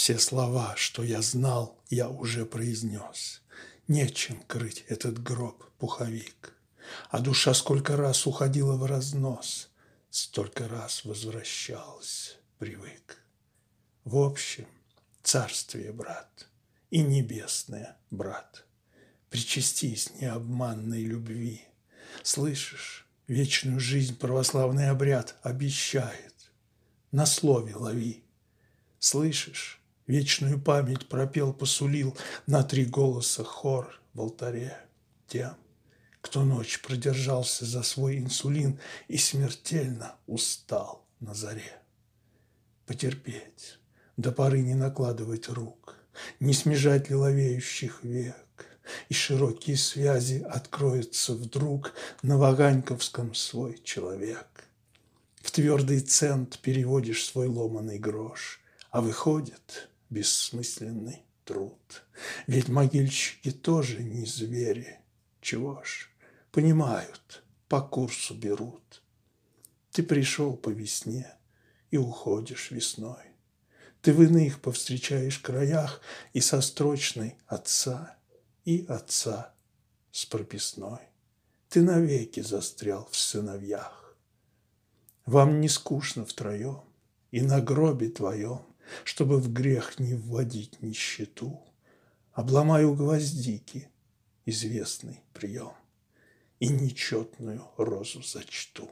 Все слова, что я знал, я уже произнес. Нечем крыть этот гроб, пуховик. А душа сколько раз уходила в разнос, Столько раз возвращалась, привык. В общем, царствие, брат, и небесное, брат. Причастись необманной любви. Слышишь, вечную жизнь православный обряд обещает. На слове лови. Слышишь, Вечную память пропел, посулил На три голоса хор в алтаре тем, Кто ночь продержался за свой инсулин И смертельно устал на заре. Потерпеть, до поры не накладывать рук, Не смежать лиловеющих век, И широкие связи откроется вдруг На Ваганьковском свой человек. В твердый цент переводишь свой ломаный грош, А выходит — бессмысленный труд. Ведь могильщики тоже не звери. Чего ж, понимают, по курсу берут. Ты пришел по весне и уходишь весной. Ты в иных повстречаешь краях и со строчной отца, и отца с прописной. Ты навеки застрял в сыновьях. Вам не скучно втроем, и на гробе твоем чтобы в грех не вводить нищету. Обломаю гвоздики, известный прием, и нечетную розу зачту.